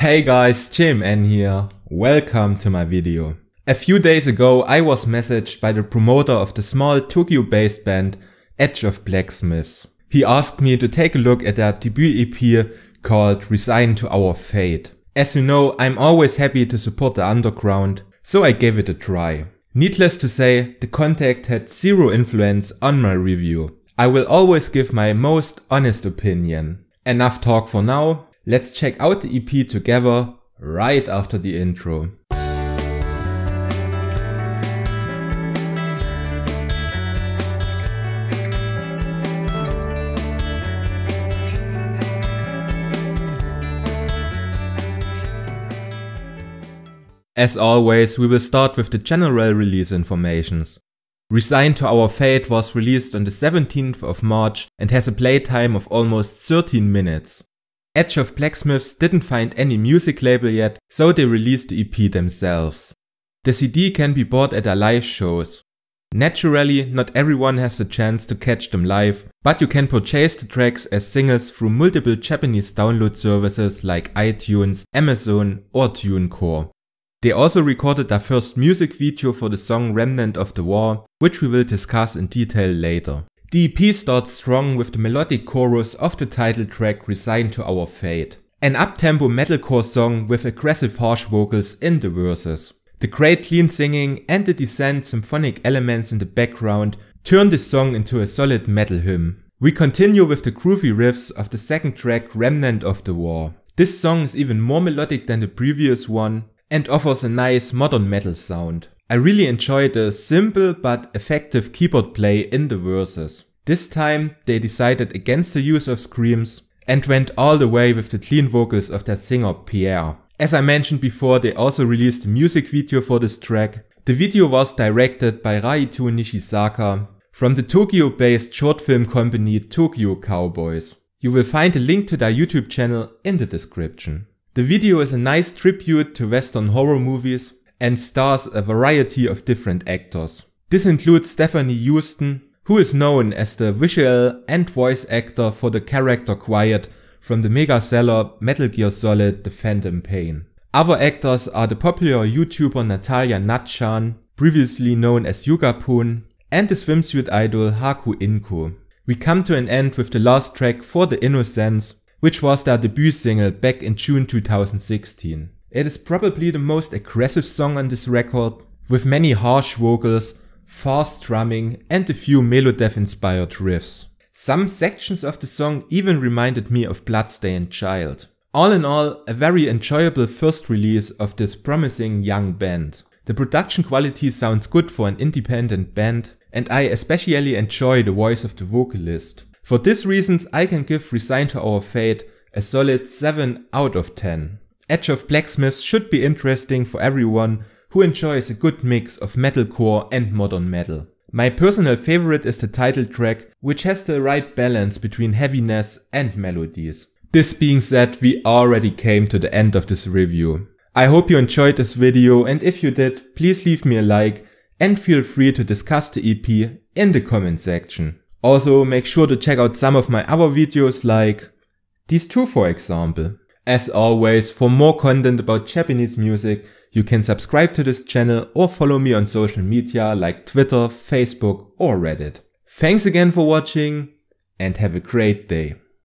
Hey guys, Jim N here. Welcome to my video. A few days ago I was messaged by the promoter of the small Tokyo based band Edge of Blacksmiths. He asked me to take a look at their debut EP called Resign to Our Fate. As you know, I'm always happy to support the underground, so I gave it a try. Needless to say, the contact had zero influence on my review. I will always give my most honest opinion. Enough talk for now, Let's check out the EP together right after the intro. As always, we will start with the general release informations. Resigned to Our Fate was released on the 17th of March and has a playtime of almost 13 minutes. Edge of Blacksmiths didn't find any music label yet, so they released the EP themselves. The CD can be bought at their live shows. Naturally, not everyone has the chance to catch them live, but you can purchase the tracks as singles through multiple Japanese download services like iTunes, Amazon or TuneCore. They also recorded their first music video for the song Remnant of the War, which we will discuss in detail later. The EP starts strong with the melodic chorus of the title track Resigned to Our Fate, an uptempo metalcore song with aggressive harsh vocals in the verses. The great clean singing and the decent symphonic elements in the background turn this song into a solid metal hymn. We continue with the groovy riffs of the second track Remnant of the War. This song is even more melodic than the previous one and offers a nice modern metal sound. I really enjoyed the simple but effective keyboard play in the verses. This time they decided against the use of screams and went all the way with the clean vocals of their singer Pierre. As I mentioned before, they also released a music video for this track. The video was directed by Raitu Nishizaka from the Tokyo-based short film company Tokyo Cowboys. You will find a link to their YouTube channel in the description. The video is a nice tribute to western horror movies and stars a variety of different actors. This includes Stephanie Houston, who is known as the visual and voice actor for the character Quiet from the mega seller Metal Gear Solid The Phantom Pain. Other actors are the popular YouTuber Natalia Natchan, previously known as Yuga Poon, and the swimsuit idol Haku Inku. We come to an end with the last track for The Innocence, which was their debut single back in June 2016. It is probably the most aggressive song on this record, with many harsh vocals, fast drumming and a few Melodeath inspired riffs. Some sections of the song even reminded me of Bloodstained Child. All in all, a very enjoyable first release of this promising young band. The production quality sounds good for an independent band and I especially enjoy the voice of the vocalist. For these reasons I can give Resign to Our Fate a solid 7 out of 10. Edge of Blacksmiths should be interesting for everyone who enjoys a good mix of metalcore and modern metal. My personal favorite is the title track, which has the right balance between heaviness and melodies. This being said, we already came to the end of this review. I hope you enjoyed this video and if you did, please leave me a like and feel free to discuss the EP in the comment section. Also make sure to check out some of my other videos like these two for example. As always, for more content about Japanese music, you can subscribe to this channel or follow me on social media like Twitter, Facebook or Reddit. Thanks again for watching and have a great day.